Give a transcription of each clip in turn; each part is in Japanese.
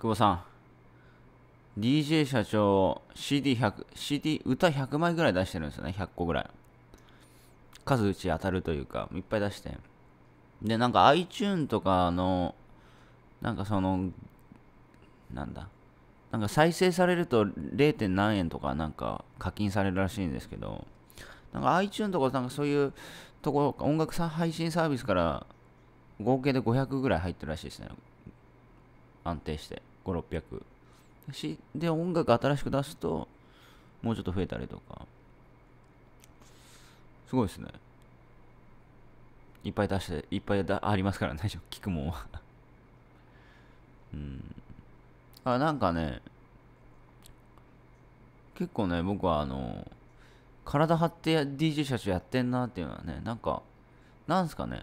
久保さん、DJ 社長、CD100、CD 歌100枚ぐらい出してるんですよね、100個ぐらい。数打ち当たるというか、いっぱい出して。で、なんか iTune とかの、なんかその、なんだ、なんか再生されると 0. 何円とかなんか課金されるらしいんですけど、なんか iTune とかなんかそういうところ、音楽さ配信サービスから合計で500ぐらい入ってるらしいですね。安定して。500600で音楽新しく出すともうちょっと増えたりとかすごいですねいっぱい出していっぱいだありますからね聞くもんはうんあなんかね結構ね僕はあの体張って DJ 社長やってんなっていうのはねなんかなんすかね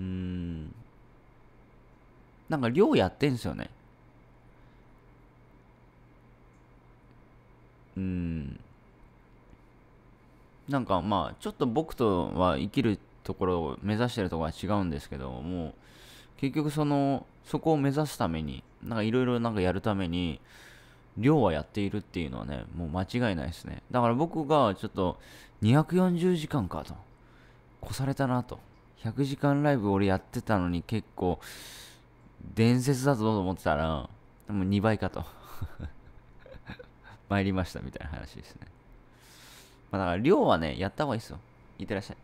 うーんなんか寮やってんすよねうんなんかまあちょっと僕とは生きるところを目指してるところは違うんですけどもう、結局そのそこを目指すためになんかいろいろなんかやるために量はやっているっていうのはねもう間違いないですねだから僕がちょっと240時間かと越されたなと100時間ライブ俺やってたのに結構伝説だぞと思ってたら、もう2倍かと 参りましたみたいな話ですね。まあ、だから、量はね、やった方がいいですよ。いってらっしゃい。